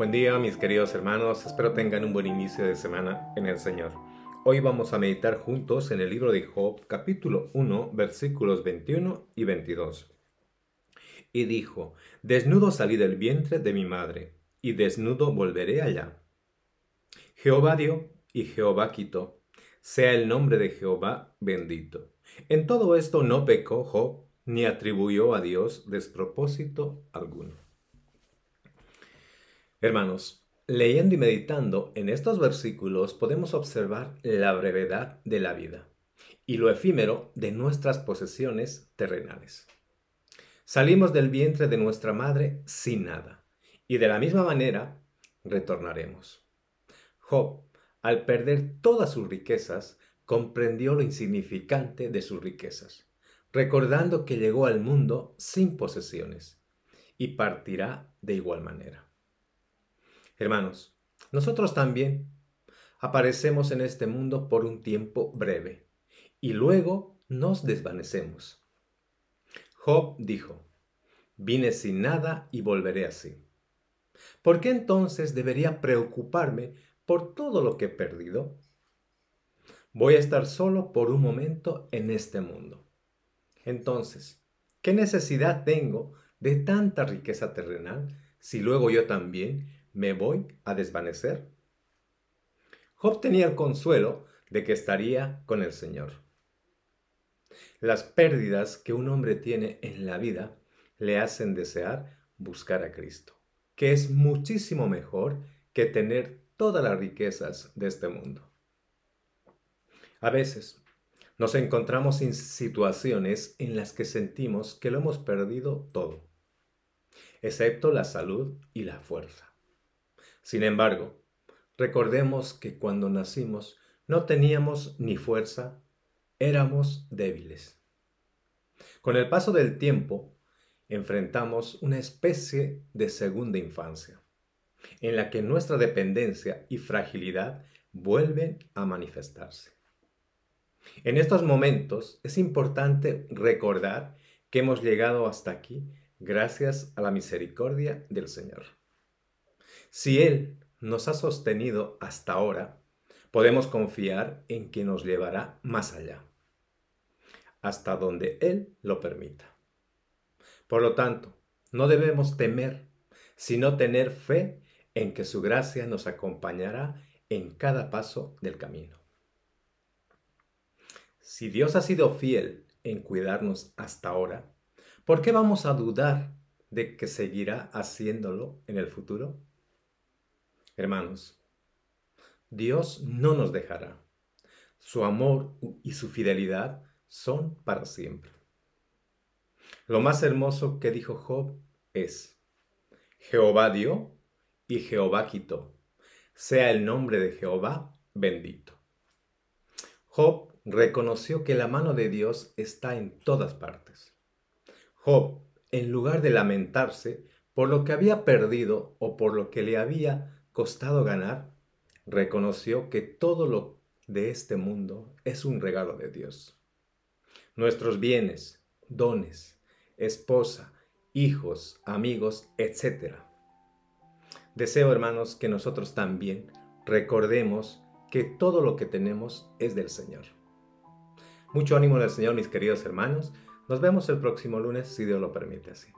Buen día mis queridos hermanos, espero tengan un buen inicio de semana en el Señor. Hoy vamos a meditar juntos en el libro de Job capítulo 1 versículos 21 y 22. Y dijo, desnudo salí del vientre de mi madre, y desnudo volveré allá. Jehová dio, y Jehová quitó, sea el nombre de Jehová bendito. En todo esto no pecó Job, ni atribuyó a Dios despropósito alguno. Hermanos, leyendo y meditando en estos versículos podemos observar la brevedad de la vida y lo efímero de nuestras posesiones terrenales. Salimos del vientre de nuestra madre sin nada y de la misma manera retornaremos. Job, al perder todas sus riquezas, comprendió lo insignificante de sus riquezas, recordando que llegó al mundo sin posesiones y partirá de igual manera. Hermanos, nosotros también aparecemos en este mundo por un tiempo breve y luego nos desvanecemos. Job dijo, vine sin nada y volveré así. ¿Por qué entonces debería preocuparme por todo lo que he perdido? Voy a estar solo por un momento en este mundo. Entonces, ¿qué necesidad tengo de tanta riqueza terrenal si luego yo también me voy a desvanecer. Job tenía el consuelo de que estaría con el Señor. Las pérdidas que un hombre tiene en la vida le hacen desear buscar a Cristo, que es muchísimo mejor que tener todas las riquezas de este mundo. A veces nos encontramos en situaciones en las que sentimos que lo hemos perdido todo, excepto la salud y la fuerza. Sin embargo, recordemos que cuando nacimos no teníamos ni fuerza, éramos débiles. Con el paso del tiempo, enfrentamos una especie de segunda infancia, en la que nuestra dependencia y fragilidad vuelven a manifestarse. En estos momentos es importante recordar que hemos llegado hasta aquí gracias a la misericordia del Señor. Si Él nos ha sostenido hasta ahora, podemos confiar en que nos llevará más allá, hasta donde Él lo permita. Por lo tanto, no debemos temer, sino tener fe en que su gracia nos acompañará en cada paso del camino. Si Dios ha sido fiel en cuidarnos hasta ahora, ¿por qué vamos a dudar de que seguirá haciéndolo en el futuro? Hermanos, Dios no nos dejará. Su amor y su fidelidad son para siempre. Lo más hermoso que dijo Job es, Jehová dio y Jehová quitó. Sea el nombre de Jehová bendito. Job reconoció que la mano de Dios está en todas partes. Job, en lugar de lamentarse por lo que había perdido o por lo que le había costado ganar, reconoció que todo lo de este mundo es un regalo de Dios. Nuestros bienes, dones, esposa, hijos, amigos, etc. Deseo, hermanos, que nosotros también recordemos que todo lo que tenemos es del Señor. Mucho ánimo del Señor, mis queridos hermanos. Nos vemos el próximo lunes, si Dios lo permite así.